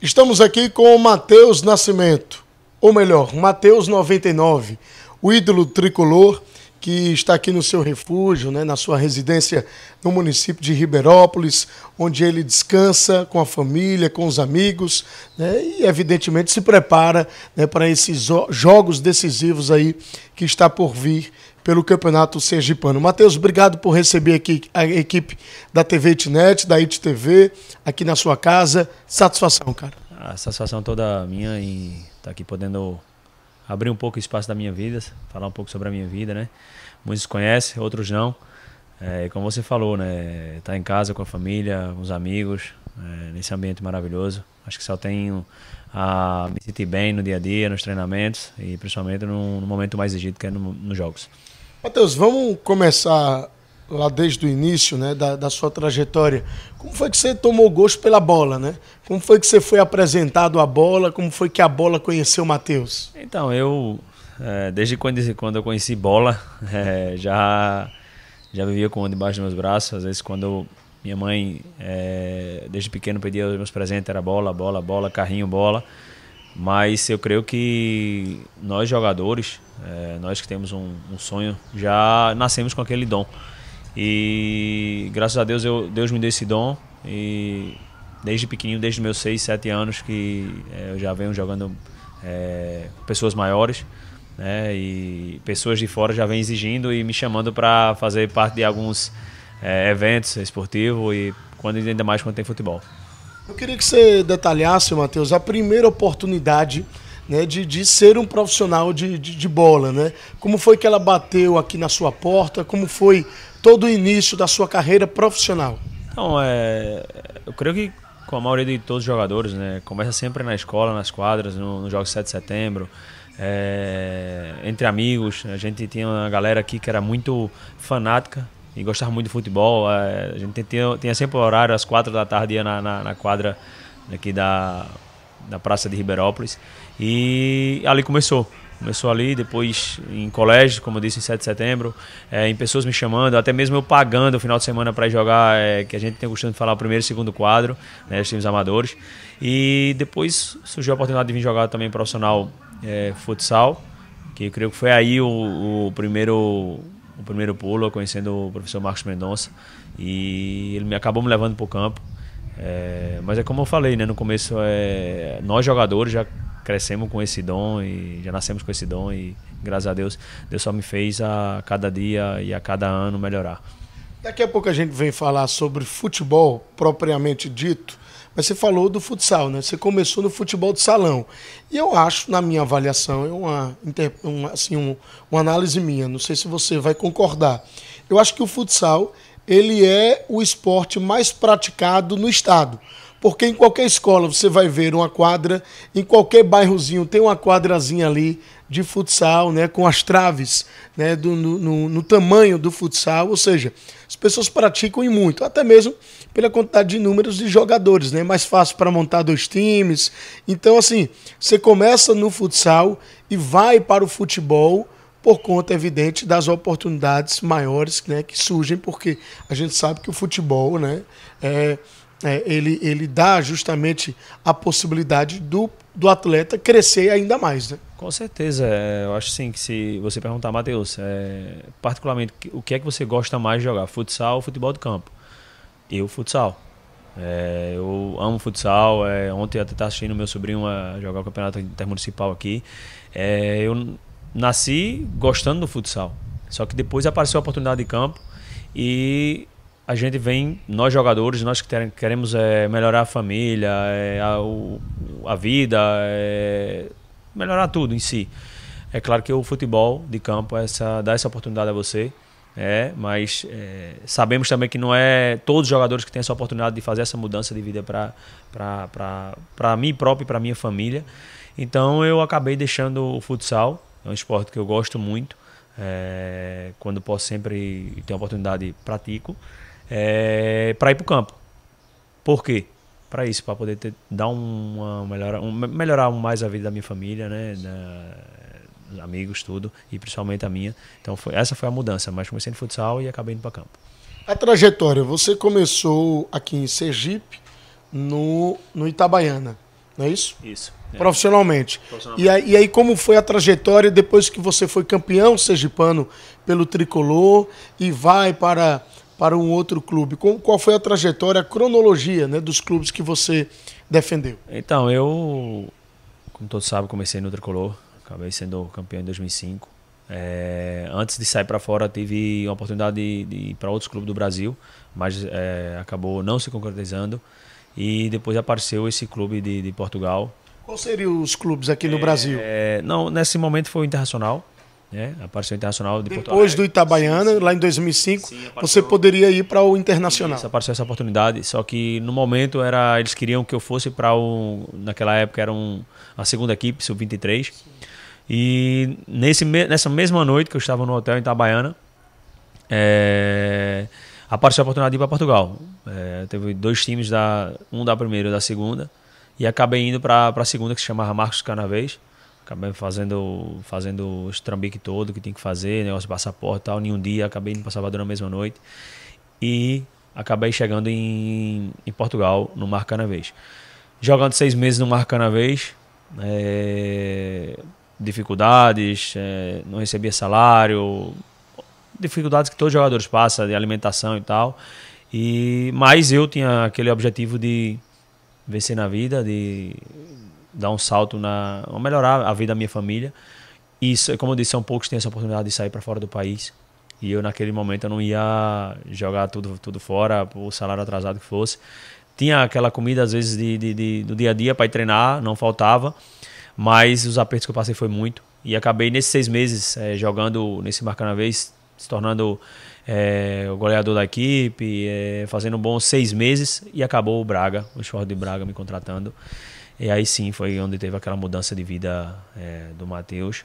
Estamos aqui com o Matheus Nascimento, ou melhor, Matheus 99, o ídolo tricolor que está aqui no seu refúgio, né, na sua residência no município de Ribeirópolis, onde ele descansa com a família, com os amigos, né, e evidentemente se prepara né, para esses jogos decisivos aí que está por vir pelo Campeonato Sergipano. Matheus, obrigado por receber aqui a equipe da TV Itnet, da ITV, aqui na sua casa. Satisfação, cara. A satisfação toda minha em estar tá aqui podendo abrir um pouco o espaço da minha vida, falar um pouco sobre a minha vida, né? muitos conhecem, outros não. É, como você falou, né? Tá em casa com a família, com os amigos, é, nesse ambiente maravilhoso. Acho que só tenho a me sentir bem no dia a dia, nos treinamentos e principalmente no, no momento mais exigido que é no, nos jogos. Matheus, vamos começar lá desde o início né, da, da, sua trajetória, como foi que você tomou gosto pela bola? Né? Como foi que você foi apresentado à bola? Como foi que a bola conheceu o Matheus? Então, eu, é, desde quando, quando eu conheci bola, é, já, já vivia com debaixo dos meus braços. Às vezes, quando minha mãe, é, desde pequeno, pedia os meus presentes, era bola, bola, bola, carrinho, bola. Mas eu creio que nós jogadores, é, nós que temos um, um sonho, já nascemos com aquele dom. E graças a Deus eu, Deus me deu esse dom e desde pequenininho, desde meus 6, 7 anos que é, eu já venho jogando é, pessoas maiores, né? E pessoas de fora já vêm exigindo e me chamando para fazer parte de alguns é, eventos esportivos e quando ainda mais quando tem futebol. Eu queria que você detalhasse, Matheus, a primeira oportunidade né, de, de ser um profissional de, de, de, bola, né? Como foi que ela bateu aqui na sua porta? Como foi todo o início da sua carreira profissional? Então, é, eu creio que com a maioria de todos os jogadores, né? Começa sempre na escola, nas quadras, nos no Jogos 7 de Setembro, é, entre amigos. A gente tinha uma galera aqui que era muito fanática e gostava muito de futebol. É, a gente tinha, tinha sempre o horário, às quatro da tarde, ia na, na, na quadra aqui da, da Praça de Ribeirópolis. E ali começou. Começou ali, depois em colégio, como eu disse, em 7 de setembro, é, em pessoas me chamando, até mesmo eu pagando o final de semana para jogar, é, que a gente tem gostando de falar o primeiro e segundo quadro, né, os times amadores. E depois surgiu a oportunidade de vir jogar também profissional é, futsal, que eu creio que foi aí o, o primeiro o primeiro pulo, conhecendo o professor Marcos Mendonça, e ele me acabou me levando para o campo. É, mas é como eu falei, né? No começo, é, nós jogadores já crescemos com esse dom e já nascemos com esse dom e graças a Deus, Deus só me fez a cada dia e a cada ano melhorar. Daqui a pouco a gente vem falar sobre futebol propriamente dito, mas você falou do futsal, né? Você começou no futebol de salão. E eu acho, na minha avaliação, é uma, uma, assim, um, uma análise minha, não sei se você vai concordar. Eu acho que o futsal ele é o esporte mais praticado no estado. Porque em qualquer escola você vai ver uma quadra, em qualquer bairrozinho tem uma quadrazinha ali de futsal, né, com as traves né, do, no, no, no tamanho do futsal, ou seja, as pessoas praticam e muito, até mesmo pela quantidade de números de jogadores, né, mais fácil para montar dois times. Então, assim, você começa no futsal e vai para o futebol por conta, evidente, das oportunidades maiores né, que surgem, porque a gente sabe que o futebol né, é, é, ele, ele dá justamente a possibilidade do, do atleta crescer ainda mais, né? Com certeza. É, eu acho sim que se você perguntar, Matheus, é, particularmente, o que é que você gosta mais de jogar? Futsal ou futebol de campo? Eu, futsal. É, eu amo futsal. É, ontem eu até estava tá assistindo meu sobrinho a jogar o campeonato intermunicipal aqui. É, eu nasci gostando do futsal. Só que depois apareceu a oportunidade de campo e a gente vem, nós jogadores, nós que queremos é, melhorar a família, é, a, o, a, vida, é, melhorar tudo em si. É claro que o futebol de campo é essa, dá essa oportunidade a você, é, mas sabemos também que não é todos os jogadores que têm essa oportunidade de fazer essa mudança de vida para mim próprio e para minha família. Então eu acabei deixando o futsal, é um esporte que eu gosto muito. quando posso sempre ter a oportunidade, pratico é, para ir para o campo. Por quê? Para isso, para poder ter, dar uma melhora, um, melhorar mais a vida da minha família, né? Da, amigos, tudo, e principalmente a minha. Então, foi, essa foi a mudança. Mas comecei no futsal e acabei indo para campo. A trajetória, você começou aqui em Sergipe, no, no Itabaiana, não é isso? Isso. É. Profissionalmente. Profissionalmente. E, aí, e, aí, como foi a trajetória depois que você foi campeão sergipano pelo tricolor e vai para para um outro clube? Qual foi a trajetória, a cronologia né, dos clubes que você defendeu? Então, eu, como todos sabem, comecei no Tricolor, acabei sendo campeão em 2005. É, eh, antes de sair para fora, tive uma oportunidade de, de ir para outros clubes do Brasil, mas é, acabou não se concretizando. E depois apareceu esse clube de, de Portugal. Qual seriam os clubes aqui no é, Brasil? não, nesse momento foi o Internacional, né? A Internacional de Depois Porto Depois do Itabaiana, sim, sim. lá em 2005, sim, você poderia ir para o Internacional. Isso, apareceu essa oportunidade, só que no momento era eles queriam que eu fosse para o naquela época era um, a segunda equipe, sub-23. E nesse nessa mesma noite que eu estava no hotel em Itabaiana, é, apareceu a oportunidade de ir para Portugal. É, teve dois times da um da primeira e da segunda e acabei indo para a segunda que se chamava Marcos Canavês. Acabei fazendo, fazendo o estrambique todo que tinha que fazer, negócio de passaporte e tal. nenhum dia, acabei indo para Salvador na mesma noite. E acabei chegando em, em Portugal, no Mar Canavês. Jogando seis meses no Mar Canavês, é, dificuldades, é, não recebia salário, dificuldades que todos os jogadores passam, de alimentação e tal. E, mas eu tinha aquele objetivo de vencer na vida, de dar um salto na melhorar a vida da minha família. E como eu disse, são poucos que têm essa oportunidade de sair para fora do país. E eu naquele momento eu não ia jogar tudo tudo fora, o salário atrasado que fosse. Tinha aquela comida às vezes de, de, de do dia a dia para ir treinar, não faltava. Mas os apertos que eu passei foi muito. E acabei nesses seis meses é, jogando nesse vez se tornando é, o goleador da equipe, é, fazendo um bons seis meses e acabou o Braga, o Sport de Braga me contratando. E aí sim foi onde teve aquela mudança de vida é, do Matheus.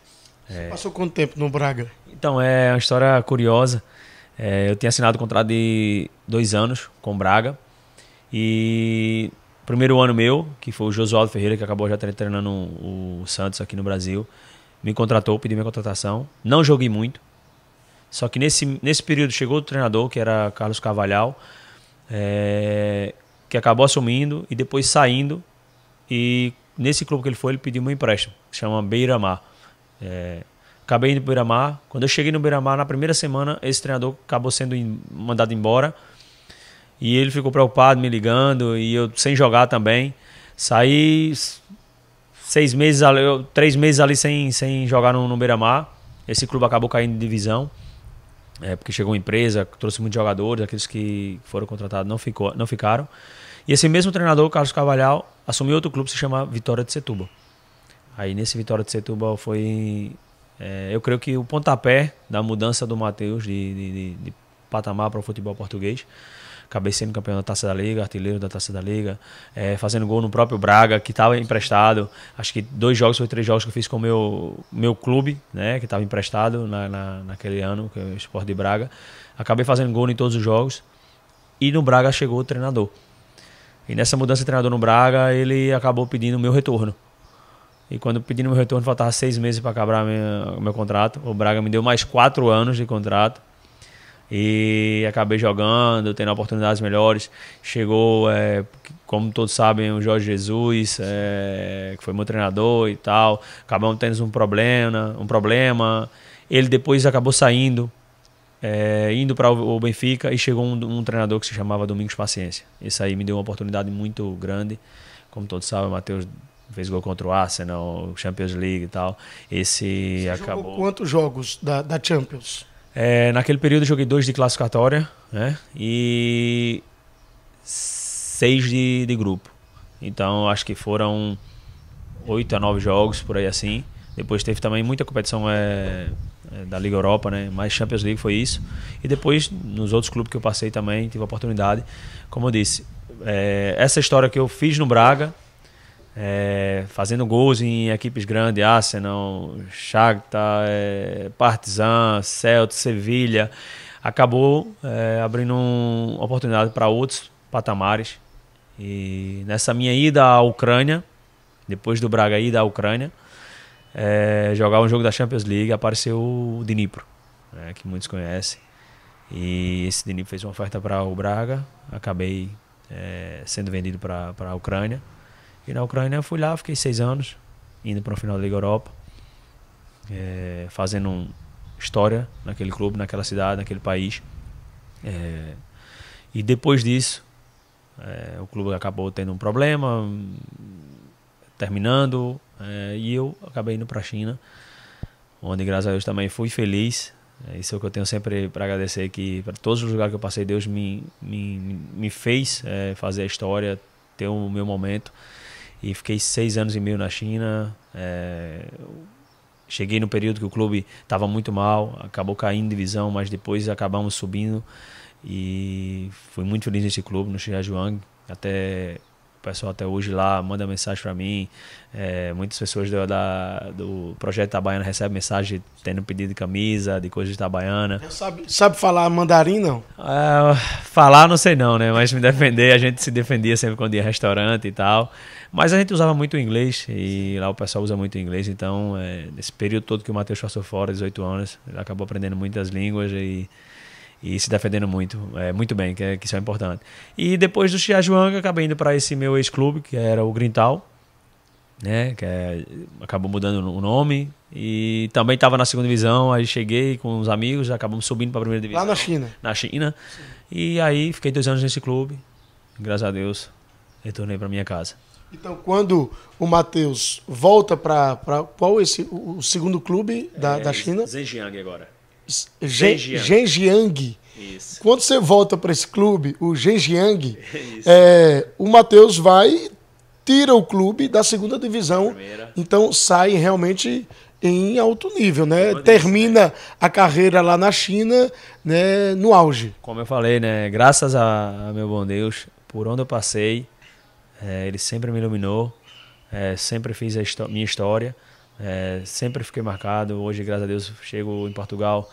É... Passou quanto tempo no Braga? Então, é uma história curiosa. É, eu tinha assinado um contrato de dois anos com o Braga. E primeiro ano meu, que foi o Josualdo Ferreira, que acabou já treinando o Santos aqui no Brasil, me contratou, pediu minha contratação. Não joguei muito. Só que nesse, nesse período chegou o treinador, que era Carlos Cavalhal é, que acabou assumindo e depois saindo e nesse clube que ele foi, ele pediu um empréstimo, que chama Beiramar. É, acabei indo para Beiramar. Quando eu cheguei no Beiramar, na primeira semana, esse treinador acabou sendo mandado embora. E ele ficou preocupado, me ligando, e eu sem jogar também. Saí seis meses, três meses ali sem, sem jogar no, no Beira-Mar. Esse clube acabou caindo de divisão, é, porque chegou uma empresa, trouxe muitos jogadores, aqueles que foram contratados não, ficou, não ficaram. E esse mesmo treinador, Carlos Cavalhal, assumi outro clube que se chama Vitória de Setúbal. Aí nesse Vitória de Setúbal foi. É, eu creio que o pontapé da mudança do Matheus de, de, de, patamar para o futebol português. Acabei sendo campeão da Taça da Liga, artilheiro da Taça da Liga, é, fazendo gol no próprio Braga, que estava emprestado. Acho que dois jogos ou três jogos que eu fiz com o meu, meu clube, né, que estava emprestado na, na, naquele ano, que é o Sport de Braga. Acabei fazendo gol em todos os jogos. E no Braga chegou o treinador. E nessa mudança de treinador no Braga, ele acabou pedindo o meu retorno. E quando pedindo meu retorno, faltava seis meses para acabar minha, meu contrato. O Braga me deu mais quatro anos de contrato. E acabei jogando, tendo oportunidades melhores. Chegou, é, como todos sabem, o Jorge Jesus, é, que foi meu treinador e tal. Acabamos tendo um problema, um problema. Ele depois acabou saindo é, indo para o Benfica e chegou um, um, treinador que se chamava Domingos Paciência. Isso aí me deu uma oportunidade muito grande. Como todos sabem, o Matheus fez gol contra o Arsenal, Champions League e tal. Esse Você acabou. quantos jogos da, da Champions? É, naquele período eu joguei dois de classificatória né? e seis de, de grupo. Então acho que foram oito a nove jogos por aí assim. Depois teve também muita competição é, né, da Liga Europa, né? Mas Champions League foi isso. E depois nos outros clubes que eu passei também tive a oportunidade. Como eu disse, é, essa história que eu fiz no Braga, é, fazendo gols em equipes grandes, Arsenal, Shakhtar, é, Partizan, Celta, Sevilha, acabou é, abrindo um, oportunidade para outros patamares. E nessa minha ida à Ucrânia, depois do Braga ida à Ucrânia, é, jogar um jogo da Champions League, apareceu o Dnipro, né, que muitos conhecem. E esse Dnipro fez uma oferta para o Braga, acabei é, sendo vendido para a Ucrânia. E na Ucrânia eu fui lá, fiquei seis anos, indo para o final da Liga Europa, é, fazendo um, história naquele clube, naquela cidade, naquele país. É, e depois disso, é, o clube acabou tendo um problema, terminando, é, e eu acabei indo para a China, onde graças a Deus também fui feliz. É, isso é o que eu tenho sempre para agradecer que para todos os lugares que eu passei Deus me me, me fez é, fazer a história, ter o meu momento. E fiquei seis anos e meio na China. É, cheguei no período que o clube estava muito mal, acabou caindo divisão, mas depois acabamos subindo. E fui muito feliz nesse clube, no Xinjiang, até o pessoal até hoje lá manda mensagem para mim. É, muitas pessoas do, da, do projeto Itabaiana recebem mensagem tendo pedido de camisa, de coisas de Itabaiana. Sabe, sabe falar mandarim, não? É, falar não sei não, né? Mas me defender, a gente se defendia sempre quando ia restaurante e tal. Mas a gente usava muito o inglês e lá o pessoal usa muito o inglês. Então, é, nesse período todo que o Matheus passou fora, 18 anos, ele acabou aprendendo muitas línguas e e se defendendo muito, é, muito bem, que, é, que isso é importante. E depois do Xiajuang, acabei indo para esse meu ex-clube, que era o Grintal, né, que é, acabou mudando o nome, e também estava na segunda divisão, aí cheguei com uns amigos, acabamos subindo para a primeira divisão. Lá na China? Na China, Sim. e aí fiquei dois anos nesse clube, graças a Deus, retornei para minha casa. Então, quando o Matheus volta para qual esse o segundo clube da, é, da China? Zhejiang agora. Genjiang. Isso. Quando você volta para esse clube, o Genjiang, é, o Matheus vai tira o clube da segunda divisão. Então sai realmente em alto nível, né? Termina a carreira lá na China, né, no auge. Como eu falei, né, graças a, meu bom Deus, por onde eu passei, é, ele sempre me iluminou, é, sempre fiz a minha história. É, sempre fiquei marcado. Hoje, graças a Deus, chego em Portugal.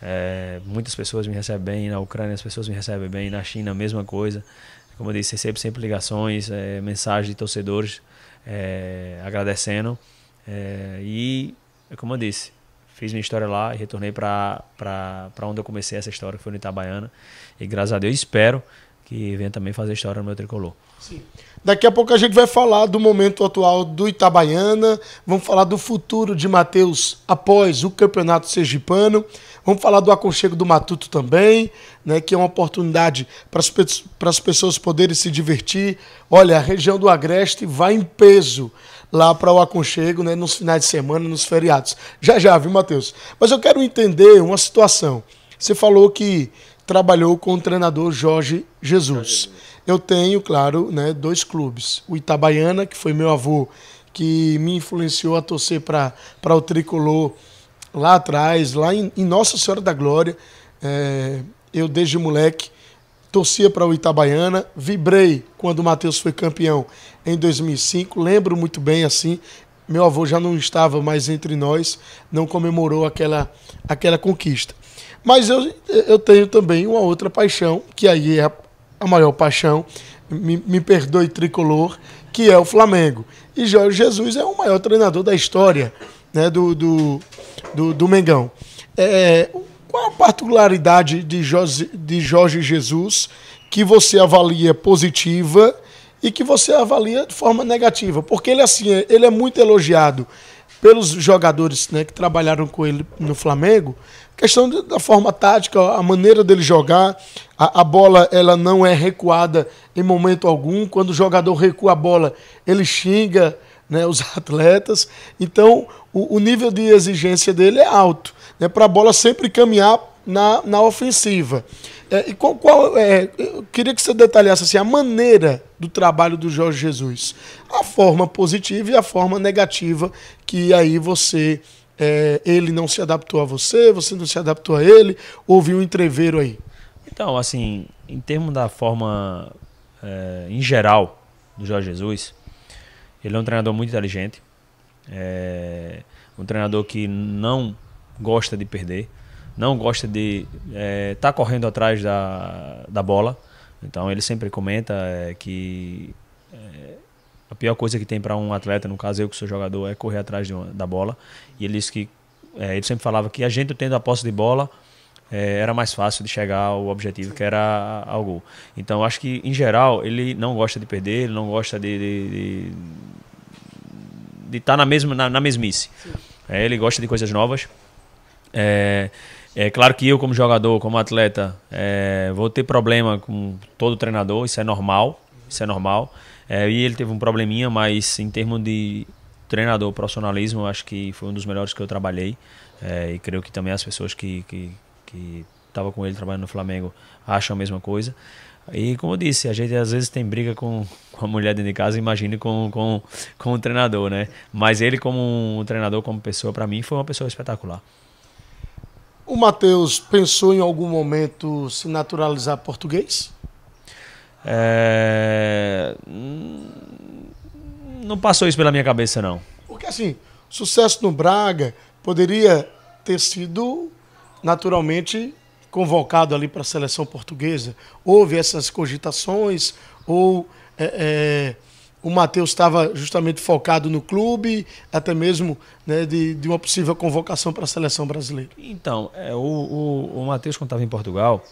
É, muitas pessoas me recebem bem. Na Ucrânia, as pessoas me recebem bem. Na China, a mesma coisa. Como eu disse, recebo sempre ligações, é, mensagens de torcedores é, agradecendo. É, e, como eu disse, fiz minha história lá e retornei para onde eu comecei essa história, que foi no Itabaiana. E graças a Deus, espero que venha também fazer história no meu tricolor. Sim. Daqui a pouco a gente vai falar do momento atual do Itabaiana, vamos falar do futuro de Matheus após o Campeonato Sergipano, vamos falar do aconchego do Matuto também, né, que é uma oportunidade para as, pessoas poderem se divertir. Olha, a região do Agreste vai em peso lá para o aconchego, né, nos finais de semana, nos feriados. Já já, viu, Matheus? Mas eu quero entender uma situação. Você falou que trabalhou com o treinador Jorge Jesus. Eu tenho, claro, né, dois clubes. O Itabaiana, que foi meu avô, que me influenciou a torcer para o tricolor lá atrás, lá em, em Nossa Senhora da Glória. É, eu, desde moleque, torcia para o Itabaiana, vibrei quando o Matheus foi campeão em 2005, lembro muito bem assim. Meu avô já não estava mais entre nós, não comemorou aquela, aquela conquista. Mas eu, eu tenho também uma outra paixão, que aí é a, maior paixão, me, me perdoe tricolor, que é o Flamengo. E Jorge Jesus é o maior treinador da história né, do, do, do, do Mengão. É, qual a particularidade de Jorge, de Jorge Jesus que você avalia positiva e que você avalia de forma negativa? Porque ele, assim, é, ele é muito elogiado pelos jogadores né, que trabalharam com ele no Flamengo, questão de, da forma tática, a maneira dele jogar, a, a, bola ela não é recuada em momento algum. Quando o jogador recua a bola, ele xinga né, os atletas. Então, o, o nível de exigência dele é alto, né, para a bola sempre caminhar na, na ofensiva. É, e qual, qual é, eu queria que você detalhasse assim, a maneira do trabalho do Jorge Jesus, a forma positiva e a forma negativa que aí você é, ele não se adaptou a você, você não se adaptou a ele, houve um entreveiro aí? Então, assim, em termos da forma é, em geral do Jorge Jesus, ele é um treinador muito inteligente, é, um treinador que não gosta de perder, não gosta de estar é, tá correndo atrás da, da bola. Então ele sempre comenta é, que a pior coisa que tem para um atleta, no caso eu que sou jogador, é correr atrás uma, da bola. E ele disse que é, ele sempre falava que a gente tendo a posse de bola é, era mais fácil de chegar ao objetivo que era ao gol. Então acho que em geral ele não gosta de perder, ele não gosta de de, de estar tá na mesma na, na mesmice. É, ele gosta de coisas novas. É, é claro que eu, como jogador, como atleta, é, vou ter problema com todo treinador, isso é normal. Isso é normal. É, e ele teve um probleminha, mas em termos de treinador, profissionalismo, eu acho que foi um dos melhores que eu trabalhei. É, e creio que também as pessoas que que estavam com ele trabalhando no Flamengo acham a mesma coisa. E como eu disse, a gente às vezes tem briga com, com a mulher dentro de casa, imagine com, com, com o treinador, né? Mas ele como um treinador, como pessoa, para mim foi uma pessoa espetacular. O Matheus pensou em algum momento se naturalizar português? É... Não passou isso pela minha cabeça, não. Porque assim, sucesso no Braga poderia ter sido naturalmente convocado ali para a seleção portuguesa. Houve essas cogitações, ou é, é, o Matheus estava justamente focado no clube, até mesmo né, de, de, uma possível convocação para a seleção brasileira. Então, é, o, o, o Matheus, quando estava em Portugal,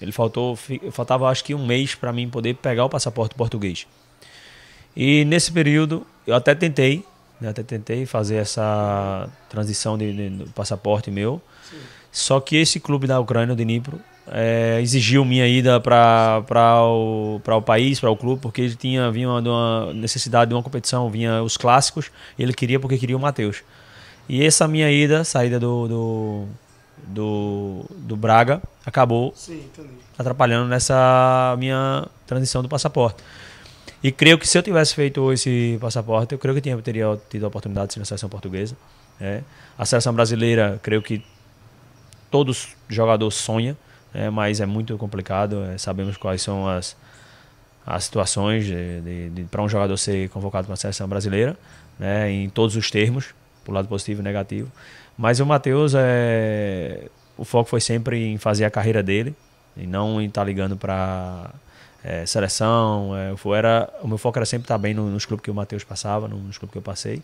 ele faltou, faltava acho que um mês para mim poder pegar o passaporte português. E nesse período eu até tentei, né, até tentei fazer essa transição de, de, do passaporte meu. Sim. Só que esse clube da Ucrânia, o Dnipro, é, exigiu minha ida para o, o país, para o clube, porque ele tinha vinha uma, uma, necessidade de uma competição, vinha os clássicos, ele queria porque queria o Matheus. E essa minha ida, saída do, do do, do Braga acabou Sim, atrapalhando nessa minha transição do passaporte. E creio que se eu tivesse feito esse passaporte, eu creio que eu teria tido a oportunidade de ser na seleção portuguesa. Né? A seleção brasileira, creio que todo jogador sonha, né? mas é muito complicado. É, sabemos quais são as, as situações para um jogador ser convocado para a seleção brasileira, né? em todos os termos, por lado positivo e negativo. Mas o Matheus, é, o foco foi sempre em fazer a carreira dele e não em estar tá ligando para é, seleção. É, era, o meu foco era sempre estar tá bem nos, nos clubes que o Matheus passava, nos clubes que eu passei.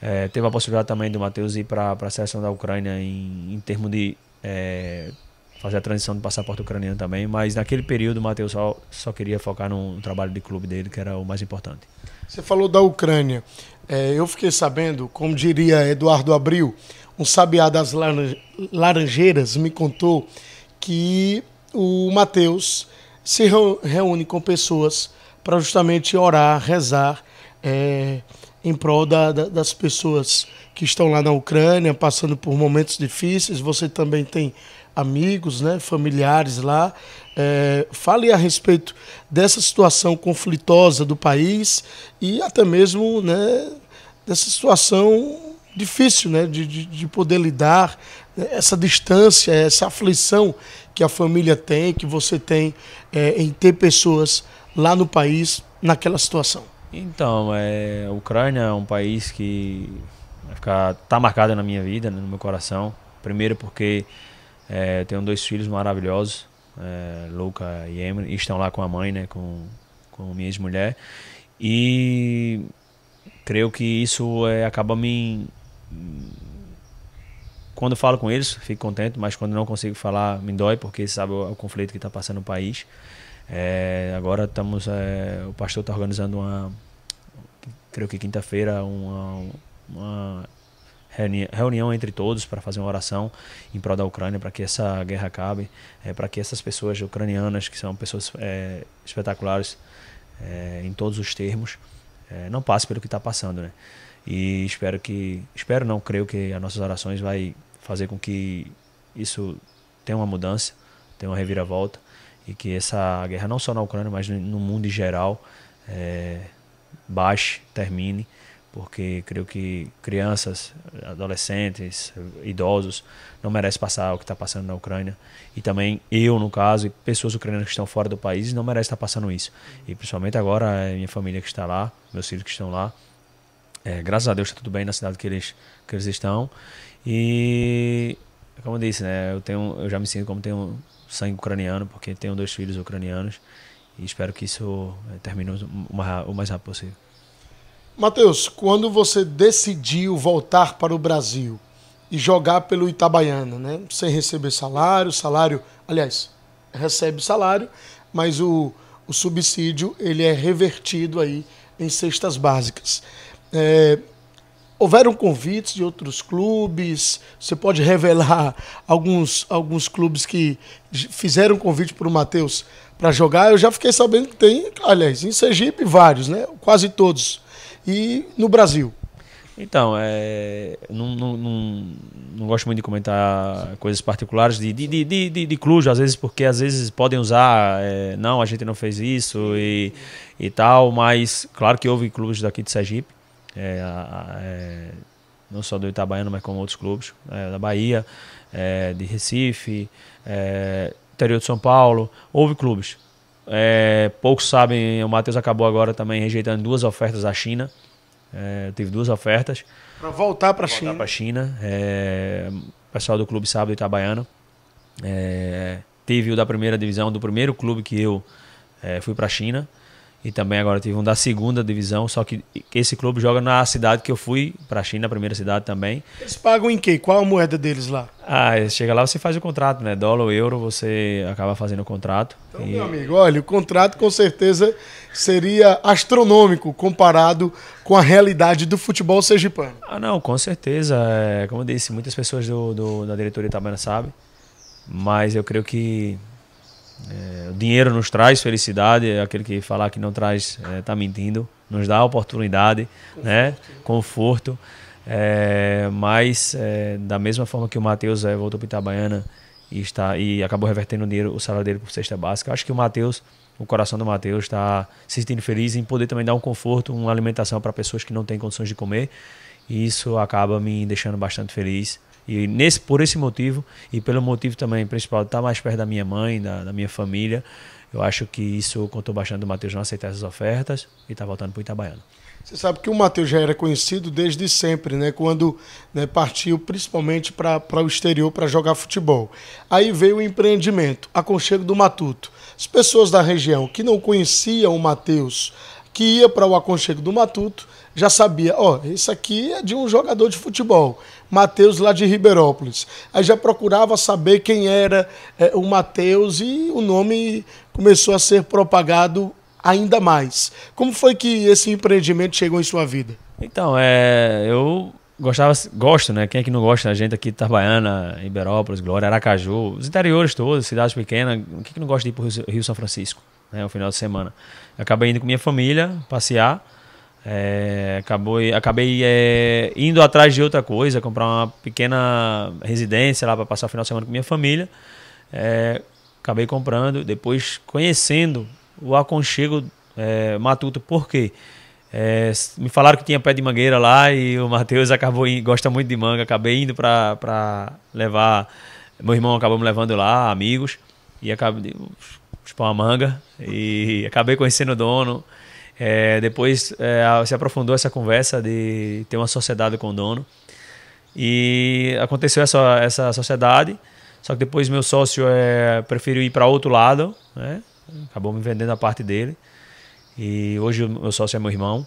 É, teve a possibilidade também do Matheus ir para a seleção da Ucrânia em, em termos de é, fazer a transição do passaporte ucraniano também, mas naquele período o Matheus só, só queria focar no trabalho de clube dele, que era o mais importante. Você falou da Ucrânia. É, eu fiquei sabendo, como diria Eduardo Abril, um sabiá das Laranjeiras me contou que o Matheus se reúne com pessoas para justamente orar, rezar é, em prol da, da, das pessoas que estão lá na Ucrânia, passando por momentos difíceis. Você também tem amigos, né, familiares lá. É, fale a respeito dessa situação conflitosa do país e até mesmo né, dessa situação difícil né, de, de, poder lidar, né, essa distância, essa aflição que a família tem, que você tem é, em ter pessoas lá no país naquela situação. Então, é, a Ucrânia é um país que vai ficar, tá marcado na minha vida, né, no meu coração. Primeiro porque é, tenho dois filhos maravilhosos, é, Luca e Emily, estão lá com a mãe, né, com, com minha ex-mulher. E creio que isso é, acaba me. Quando falo com eles, fico contente, mas quando não consigo falar, me dói, porque sabe o, o conflito que está passando no país. É, agora estamos. É, o pastor está organizando uma. Creio que quinta-feira, uma, uma reuni reunião entre todos para fazer uma oração em prol da Ucrânia, para que essa guerra acabe, é, para que essas pessoas ucranianas, que são pessoas é, espetaculares é, em todos os termos, é, não passem pelo que está passando. Né? E espero que, espero não, creio que as nossas orações vai fazer com que isso tenha uma mudança, tenha uma reviravolta e que essa guerra, não só na Ucrânia, mas no mundo em geral, é, baixe, termine porque creio que crianças, adolescentes, idosos não merecem passar o que está passando na Ucrânia. E também eu, no caso, e pessoas ucranianas que estão fora do país não merecem estar tá passando isso. E principalmente agora, minha família que está lá, meus filhos que estão lá. É, graças a Deus está tudo bem na cidade que eles, que eles estão. E, como eu disse, né, eu, tenho, eu já me sinto como tenho sangue ucraniano, porque tenho dois filhos ucranianos. E espero que isso é, termine o mais rápido possível. Matheus, quando você decidiu voltar para o Brasil e jogar pelo Itabaiana, né? Sem receber salário, salário, aliás, recebe salário, mas o, o subsídio ele é revertido aí em cestas básicas. É, houveram convites de outros clubes? Você pode revelar alguns, alguns clubes que fizeram convite para o Matheus para jogar? Eu já fiquei sabendo que tem, aliás, em Sergipe, vários, né? Quase todos e no Brasil? Então, é, não, não, não, não, gosto muito de comentar coisas particulares de, de, de, de, de clube, às vezes, porque às vezes podem usar, é, não, a gente não fez isso e, e tal, mas claro que houve clubes daqui de Sergipe, é, é, não só do Itabaiano, mas como outros clubes, é, da Bahia, é, de Recife, é, interior de São Paulo, houve clubes é, poucos sabem, o Matheus acabou agora também rejeitando duas ofertas da China. É, tive duas ofertas. Para voltar para a China. Voltar para a China. É, o pessoal do clube sabe do Itabaiana. É, teve o da primeira divisão, do primeiro clube que eu é, fui para a China. E também agora tive um da segunda divisão, só que esse clube joga na cidade que eu fui, para a China, a primeira cidade também. Eles pagam em quê? Qual a moeda deles lá? Ah, é, chega lá, você faz o contrato, né? Dólar ou euro, você acaba fazendo o contrato. Então, e... meu amigo, olha, o contrato com certeza seria astronômico comparado com a realidade do futebol sergipano. Ah, não, com certeza. É, como eu disse, muitas pessoas do, do da diretoria também não sabem, mas eu creio que é, o dinheiro nos traz felicidade, é aquele que falar que não traz está é, tá mentindo, nos dá oportunidade, conforto. né? Conforto. É, mas é, da mesma forma que o Matheus é, voltou para Itabaiana e está e acabou revertendo o dinheiro, o salário dele para cesta básica, acho que o Matheus, o coração do Matheus está se sentindo feliz em poder também dar um conforto, uma alimentação para pessoas que não têm condições de comer. E isso acaba me deixando bastante feliz e nesse, por esse motivo, e pelo motivo também principal de estar mais perto da minha mãe, da, da minha família, eu acho que isso contou bastante do Matheus não aceitar essas ofertas e estar tá voltando para o Itabaiana. Você sabe que o Matheus já era conhecido desde sempre, né? Quando né, partiu principalmente para o exterior para jogar futebol. Aí veio o empreendimento, aconchego do Matuto. As pessoas da região que não conheciam o Matheus, que ia para o aconchego do Matuto, já sabia, ó, oh, isso aqui é de um jogador de futebol. Mateus lá de Ribeirópolis. Aí já procurava saber quem era é, o Mateus e o nome começou a ser propagado ainda mais. Como foi que esse empreendimento chegou em sua vida? Então, é, eu gostava, gosto, né? Quem é que não gosta? A gente aqui de Tarbaiana, Iberópolis, Glória, Aracaju, os interiores todos, cidades pequenas. O que, que não gosta de ir para o Rio, Rio São Francisco, né? No final de semana. Eu acabei indo com minha família passear. É, acabou, acabei é, indo atrás de outra coisa, comprar uma pequena residência lá para passar o final de semana com minha família. É, acabei comprando, depois conhecendo o aconchego é, matuto. Por quê? É, me falaram que tinha pé de mangueira lá e o Matheus acabou gosta muito de manga. Acabei indo para levar. Meu irmão acabou me levando lá, amigos, e acabei tipo uma manga. E acabei conhecendo o dono. É, depois é, se aprofundou essa conversa de ter uma sociedade com o dono. E aconteceu essa, essa sociedade, só que depois meu sócio é, preferiu ir para outro lado, né? acabou me vendendo a parte dele. E hoje o meu sócio é meu irmão.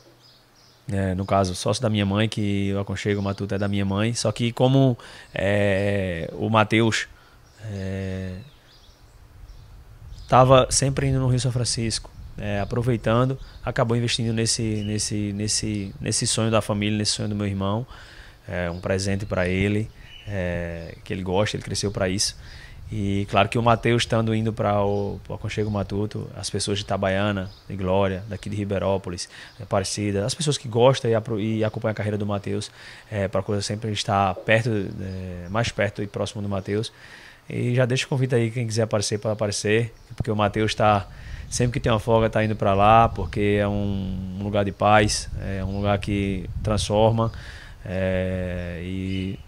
É, no caso, sócio da minha mãe, que eu aconchego o Matuto é da minha mãe. Só que como é, o Matheus estava é, sempre indo no Rio São Francisco, é, aproveitando, acabou investindo nesse, nesse, nesse, nesse sonho da família, nesse sonho do meu irmão. É, um presente para ele, é, que ele gosta, ele cresceu para isso. E claro que o Matheus, estando indo para o Aconchego Matuto, as pessoas de Itabaiana, de Glória, daqui de Ribeirópolis, é, parecidas as pessoas que gostam e, e acompanham a carreira do Matheus, é, procura sempre estar perto, é, mais perto e próximo do Matheus. E já deixo o convite aí, quem quiser aparecer, para aparecer, porque o Matheus está Sempre que tem uma folga, tá indo para lá, porque é um lugar de paz, é um lugar que transforma. É, e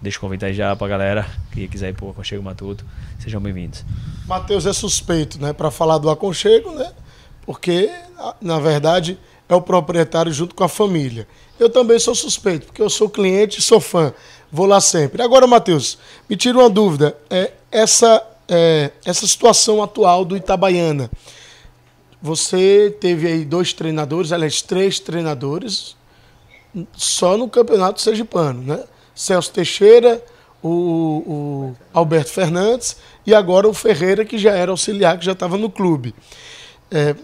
deixo o convite aí já a galera que quiser ir para o Aconchego Matuto. Sejam bem-vindos. Matheus é suspeito, né, para falar do Aconchego, né? Porque, na verdade, é o proprietário junto com a família. Eu também sou suspeito, porque eu sou cliente e sou fã. Vou lá sempre. Agora, Matheus, me tira uma dúvida. É, essa é, essa situação atual do Itabaiana. Você teve aí dois treinadores, aliás, três treinadores, só no Campeonato Sergipano, né? Celso Teixeira, o, o, Alberto Fernandes e agora o Ferreira, que já era auxiliar, que já estava no clube. É,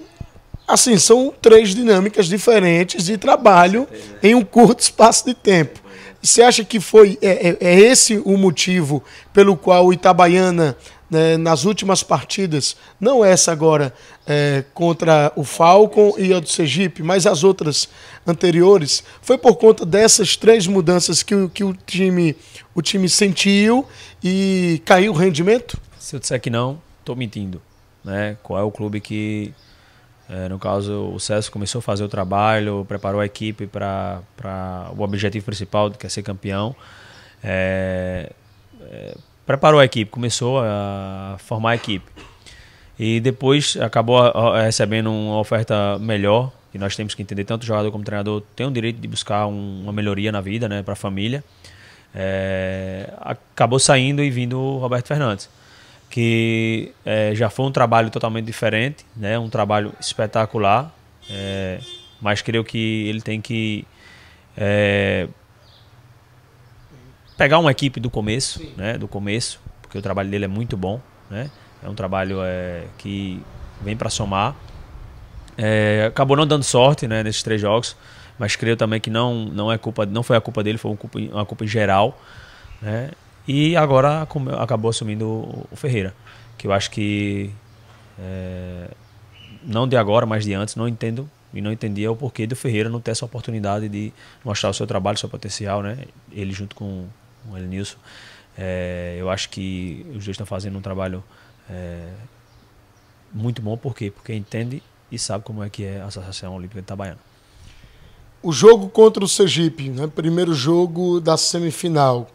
assim, são três dinâmicas diferentes de trabalho em um curto espaço de tempo. Você acha que foi é, é, é esse o motivo pelo qual o Itabaiana né, nas últimas partidas, não essa agora é, contra o Falcon e a do Sergipe, mas as outras anteriores, foi por conta dessas três mudanças que, que o, time, o time sentiu e caiu o rendimento? Se eu disser que não, estou mentindo. Né? Qual é o clube que, é, no caso, o César começou a fazer o trabalho, preparou a equipe para o objetivo principal, que é ser campeão. É, é preparou a equipe, começou a formar a equipe. E depois acabou recebendo uma oferta melhor, e nós temos que entender, tanto o jogador como o treinador tem o direito de buscar um, uma melhoria na vida, né, para a família. É, acabou saindo e vindo o Roberto Fernandes, que é, já foi um trabalho totalmente diferente, né, um trabalho espetacular, é, mas creio que ele tem que é, pegar uma equipe do começo, Sim. né? Do começo, porque o trabalho dele é muito bom, né? É um trabalho é, que vem para somar. É, acabou não dando sorte, né? Nesses três jogos, mas creio também que não não é culpa, não foi a culpa dele, foi uma culpa, uma culpa em geral, né? E agora acabou assumindo o Ferreira, que eu acho que é, não de agora, mas de antes, não entendo e não entendia o porquê do Ferreira não ter essa oportunidade de mostrar o seu trabalho, o seu potencial, né? Ele junto com o Elenilson. É, eu acho que os dois estão fazendo um trabalho é, muito bom, por quê? Porque entende e sabe como é que é a Associação Olímpica de Itabaiana. O jogo contra o Sergipe, né? primeiro jogo da semifinal.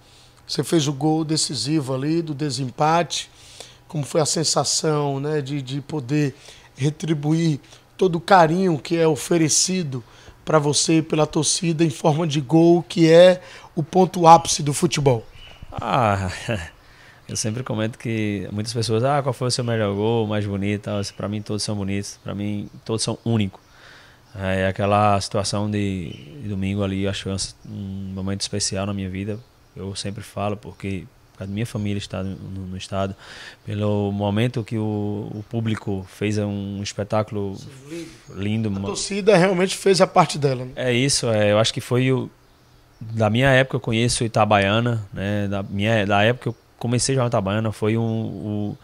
Você fez o gol decisivo ali do desempate. Como foi a sensação né? de, de poder retribuir todo o carinho que é oferecido para você pela torcida em forma de gol, que é o ponto ápice do futebol? Ah, eu sempre comento que muitas pessoas, ah, qual foi o seu melhor gol, mais bonito? Para mim todos são bonitos, para mim todos são únicos. É aquela situação de, de domingo ali, acho é um momento especial na minha vida. Eu sempre falo porque a minha família está no, no estado, pelo momento que o, o público fez um espetáculo lindo. A torcida realmente fez a parte dela. Né? É isso, é, eu acho que foi o da minha época eu conheço Itabaiana, né? Da, minha, da época eu comecei a jogar Itabaiana, foi um,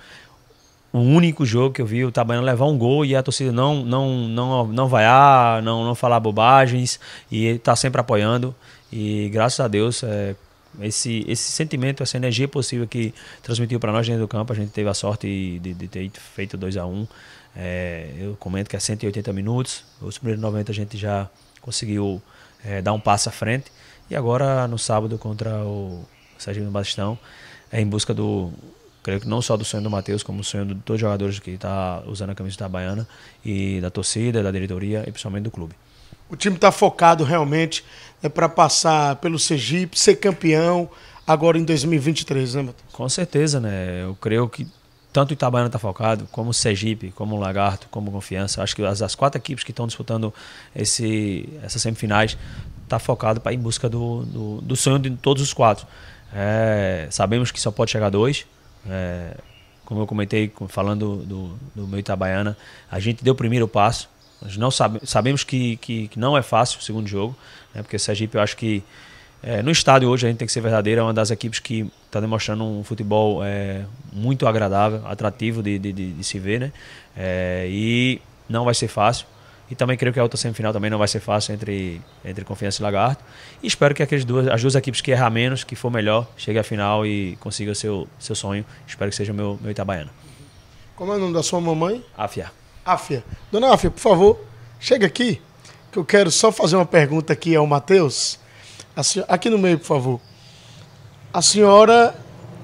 o único jogo que eu vi o Itabaiana levar um gol e a torcida não não não não vaiar, não não falar bobagens e ele tá sempre apoiando e graças a Deus é, esse esse sentimento, essa energia possível que transmitiu para nós dentro do campo, a gente teve a sorte de, de ter feito 2 a 1. Um. É, eu comento que é 180 minutos, os primeiros 90 a gente já conseguiu é, dar um passo à frente e agora no sábado contra o Sergipe do Bastão, é em busca do creio que não só do sonho do Matheus, como o sonho de todos os jogadores que está usando a camisa da Baiana e da torcida, da diretoria e principalmente do clube. O time está focado realmente é né, para passar pelo Sergipe, ser campeão agora em 2023, né, Matheus? Com certeza, né? Eu creio que tanto o Itabaiana está focado, como o Sergipe, como o Lagarto, como o Confiança. Acho que as, as quatro equipes que estão disputando esse, essas semifinais está focado para em busca do, do, do, sonho de todos os quatro. É, sabemos que só pode chegar dois. É, como eu comentei, falando do, do meu Itabaiana, a gente deu o primeiro passo. Nós não sabe, sabemos que, que, que, não é fácil o segundo jogo, né? porque o Sergipe, eu acho que é, no estádio hoje a gente tem que ser verdadeiro, é uma das equipes que está demonstrando um futebol é, muito agradável, atrativo de, de, de, de se ver, né? É, e não vai ser fácil. E também creio que a outra semifinal também não vai ser fácil entre, entre Confiança e Lagarto. E espero que aqueles duas, as duas equipes que errar menos, que for melhor, chegue à final e consiga seu, seu sonho. Espero que seja o meu, meu Itabaiana. Como é o nome da sua mamãe? Áfia. Áfia. Dona Áfia, por favor, chega aqui, que eu quero só fazer uma pergunta aqui ao Matheus. aqui no meio, por favor. A senhora,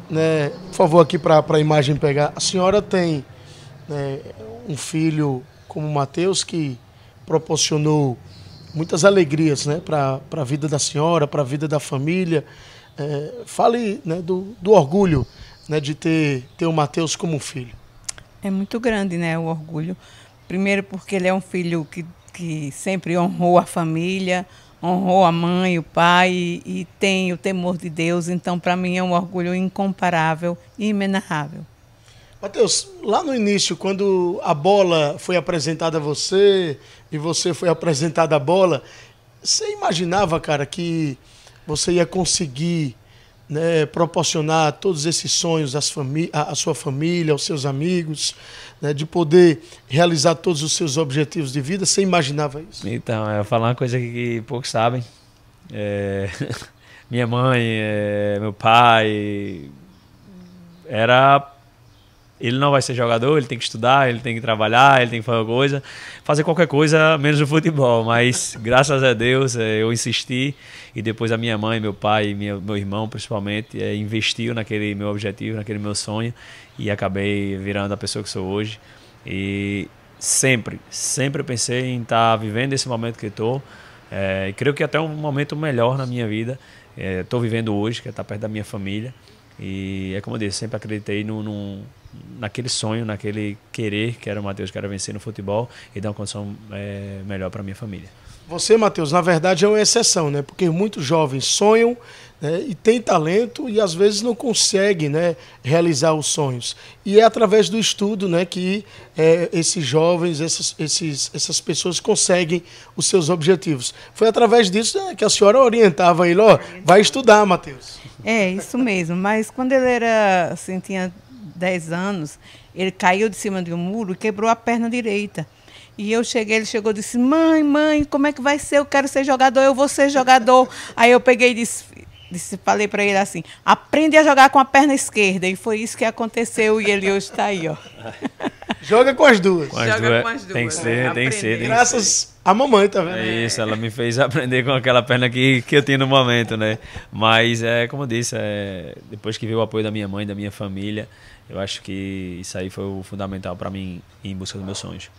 né, por favor, aqui para a imagem pegar, a senhora tem né, um filho como o Matheus que proporcionou muitas alegrias né, para a vida da senhora, para a vida da família. É, fale né, do, do orgulho né, de ter, ter o Mateus como filho. É muito grande né, o orgulho. Primeiro, porque ele é um filho que, que sempre honrou a família, honrou a mãe, o pai e, e tem o temor de Deus. Então, para mim, é um orgulho incomparável e inenarrável. Mateus, lá no início, quando a bola foi apresentada a você, e você foi apresentado a bola, você imaginava, cara, que você ia conseguir né, proporcionar todos esses sonhos às à sua família, aos seus amigos, né, de poder realizar todos os seus objetivos de vida? Você imaginava isso? Então, eu vou falar uma coisa que poucos sabem. É... minha mãe, é... meu pai, era ele não vai ser jogador, ele tem que estudar, ele tem que trabalhar, ele tem que fazer coisa, fazer qualquer coisa menos o futebol. Mas graças a Deus é, eu insisti e depois a minha mãe, meu pai, meu irmão principalmente é, investiu naquele meu objetivo, naquele meu sonho e acabei virando a pessoa que sou hoje. E sempre, sempre pensei em estar tá vivendo esse momento que estou. É, creio que é até um momento melhor na minha vida estou é, vivendo hoje, que é estar tá perto da minha família. E é como eu disse, sempre acreditei num, no naquele sonho, naquele querer que era o Matheus, que era vencer no futebol e dar uma condição é, melhor para minha família. Você, Matheus, na verdade é uma exceção, né? Porque muitos jovens sonham né? e têm talento e às vezes não conseguem né? realizar os sonhos. E é através do estudo né? que é, esses jovens, essas, esses, essas pessoas conseguem os seus objetivos. Foi através disso né? que a senhora orientava ele, ó, vai estudar, Matheus. É, isso mesmo. Mas quando ele era, assim, tinha 10 anos, ele caiu de cima de um muro e quebrou a perna direita. E eu cheguei, ele chegou e disse: Mãe, mãe, como é que vai ser? Eu quero ser jogador, eu vou ser jogador. Aí eu peguei e disse. disse falei para ele assim: aprende a jogar com a perna esquerda. E foi isso que aconteceu. E ele hoje está aí, ó. Joga com as duas. Com as Joga duas. com as duas. Né? Tem que ser, tem que ser. Tem Graças à mamãe, tá vendo? É isso, ela me fez aprender com aquela perna que, que eu tinha no momento, né? Mas, é, como eu disse, é, depois que veio o apoio da minha mãe, da minha família, eu acho que isso aí foi o fundamental para mim em busca dos meus sonhos.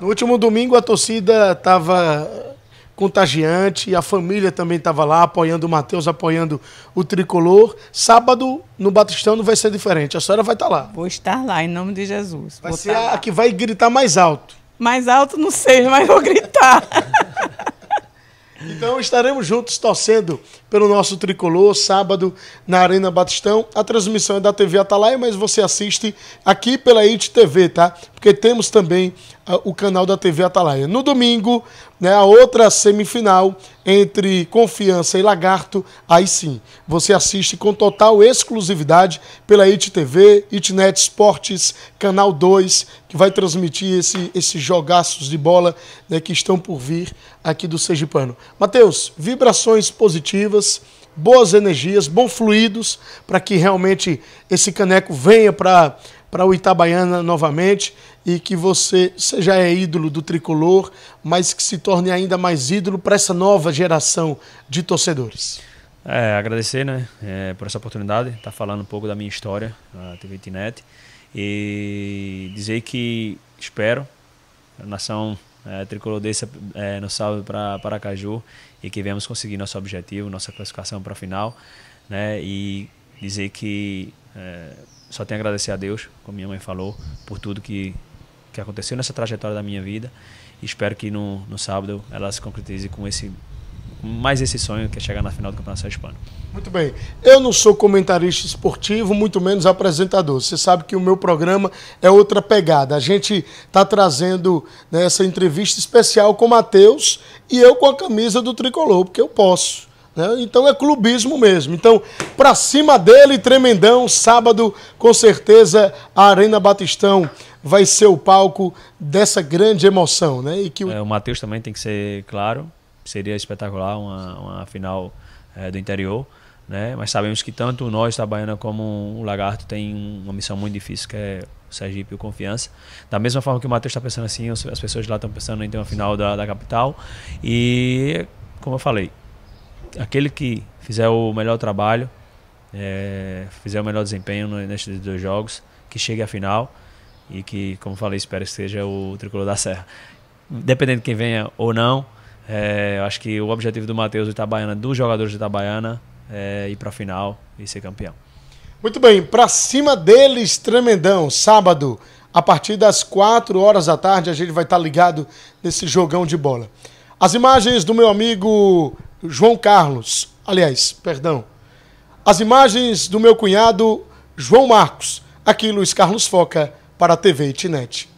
No último domingo a torcida estava contagiante, a família também estava lá apoiando o Matheus, apoiando o Tricolor. Sábado no Batistão não vai ser diferente, a senhora vai estar tá lá. Vou estar lá, em nome de Jesus. Vai vou ser tá a lá. que vai gritar mais alto. Mais alto não sei, mas vou gritar. então estaremos juntos torcendo pelo nosso tricolor, sábado na Arena Batistão. A transmissão é da TV Atalaia, mas você assiste aqui pela ITV, tá? Porque temos também uh, o canal da TV Atalaia. No domingo, né, a outra semifinal entre Confiança e Lagarto, aí sim, você assiste com total exclusividade pela ITV, ITNET Esportes, Canal 2, que vai transmitir esse, esses jogaços de bola né, que estão por vir aqui do Sergipano. Matheus, vibrações positivas boas energias, bons fluidos, para que realmente esse caneco venha para para o Itabaiana novamente e que você seja é ídolo do tricolor, mas que se torne ainda mais ídolo para essa nova geração de torcedores. É, agradecer né, é, por essa oportunidade, estar tá falando um pouco da minha história na TV Internet e dizer que espero a nação é, tricolor desse é, no sábado para Paracaju e que viemos conseguir nosso objetivo, nossa classificação para a final, né? E dizer que é, só tenho a agradecer a Deus, como minha mãe falou, por tudo que que aconteceu nessa trajetória da minha vida. espero que no, no sábado ela se concretize com esse mais esse sonho que é chegar na final do Campeonato Espanhol. Muito bem. Eu não sou comentarista esportivo, muito menos apresentador. Você sabe que o meu programa é outra pegada. A gente está trazendo né, essa entrevista especial com o Matheus e eu com a camisa do tricolor, porque eu posso. Né? Então é clubismo mesmo. Então, para cima dele, tremendão, sábado, com certeza, a Arena Batistão vai ser o palco dessa grande emoção. Né? E que o... É, o Matheus também tem que ser claro seria espetacular uma, uma final é, do interior. Né? Mas sabemos que tanto nós, Itabaiana, como o Lagarto, tem uma missão muito difícil, que é o Sergipe e o Confiança. Da mesma forma que o Matheus está pensando assim, as pessoas lá estão pensando em ter uma final da, da capital. E, como eu falei, aquele que fizer o melhor trabalho, é, fizer o melhor desempenho nestes dois jogos, que chegue à final e que, como eu falei, espero que seja o Tricolor da Serra. Dependendo de quem venha ou não, é, eu acho que o objetivo do Matheus Itabaiana, dos jogadores Itabaiana, é ir para a final e ser campeão. Muito bem, para cima deles, Tremendão, sábado, a partir das 4 horas da tarde, a gente vai estar tá ligado nesse jogão de bola. As imagens do meu amigo João Carlos, aliás, perdão, as imagens do meu cunhado João Marcos, aqui Luiz Carlos Foca, para a TV Itinete.